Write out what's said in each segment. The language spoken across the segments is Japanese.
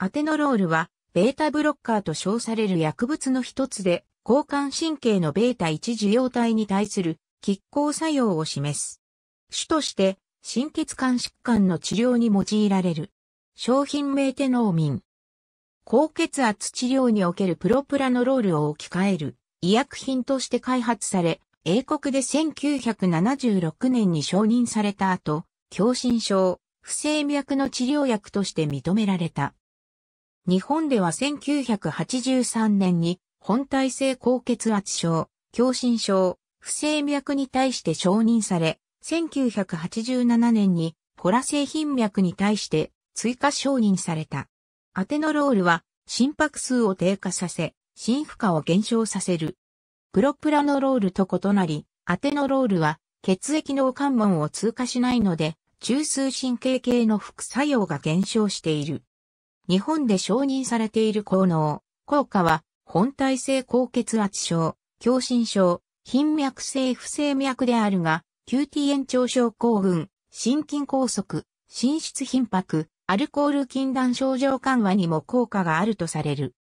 アテノロールは、ベータブロッカーと称される薬物の一つで、交換神経のベータ1受容体に対する拮抗作用を示す。主として、心血管疾患の治療に用いられる。商品名テノーミン。高血圧治療におけるプロプラノロールを置き換える医薬品として開発され、英国で1976年に承認された後、狭心症、不整脈の治療薬として認められた。日本では1983年に本体性高血圧症、狭心症、不整脈に対して承認され、1987年にポラ製頻脈に対して追加承認された。アテノロールは心拍数を低下させ、心負荷を減少させる。プロプラノロールと異なり、アテノロールは血液脳関門を通過しないので、中枢神経系の副作用が減少している。日本で承認されている効能、効果は、本体性高血圧症、狭心症、頻脈性不整脈であるが、QT 炎症症候群、心筋梗塞、心室頻迫、アルコール禁断症状緩和にも効果があるとされる。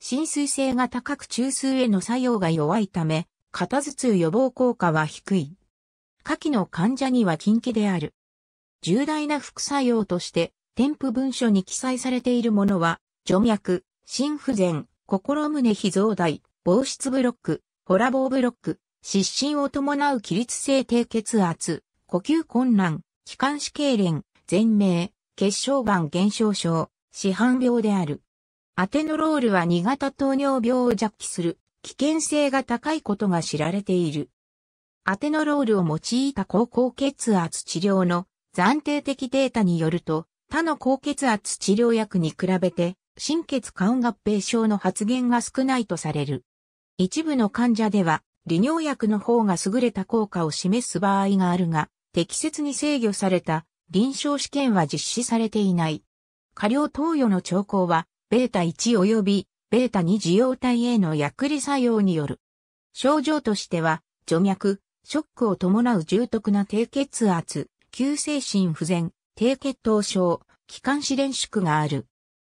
浸水性が高く中枢への作用が弱いため、肩頭痛予防効果は低い。下記の患者には禁忌である。重大な副作用として、添付文書に記載されているものは、除脈、心不全、心胸非増大、防湿ブロック、ホラボーブロック、失神を伴う起立性低血圧、呼吸困難、気管支痙攣、全命、血小板減少症、市販病である。アテノロールは2型糖尿病を弱気する危険性が高いことが知られている。アテノロールを用いた高校血圧治療の暫定的データによると、他の高血圧治療薬に比べて、心血管合併症の発現が少ないとされる。一部の患者では、利尿薬の方が優れた効果を示す場合があるが、適切に制御された臨床試験は実施されていない。過量投与の兆候は、ベータ1及びベータ2受容体への薬理作用による。症状としては、除脈、ショックを伴う重篤な低血圧、急性心不全、低血糖症、気管支連縮がある。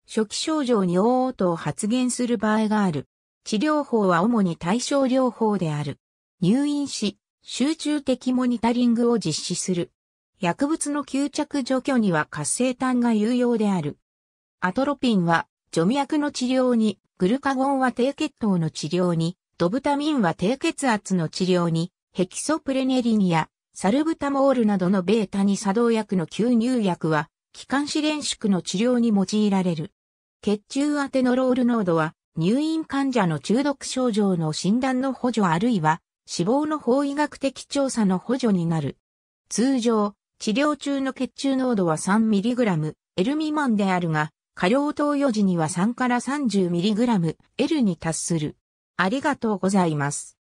初期症状に応応と発現する場合がある。治療法は主に対症療法である。入院し、集中的モニタリングを実施する。薬物の吸着除去には活性炭が有用である。アトロピンは除脈の治療に、グルカゴンは低血糖の治療に、ドブタミンは低血圧の治療に、ヘキソプレネリンやサルブタモールなどのベータに作動薬の吸入薬は、気管支連縮の治療に用いられる。血中アテノロール濃度は、入院患者の中毒症状の診断の補助あるいは、死亡の法医学的調査の補助になる。通常、治療中の血中濃度は 3mg、L 未満であるが、過量投与時には3から 30mg、L に達する。ありがとうございます。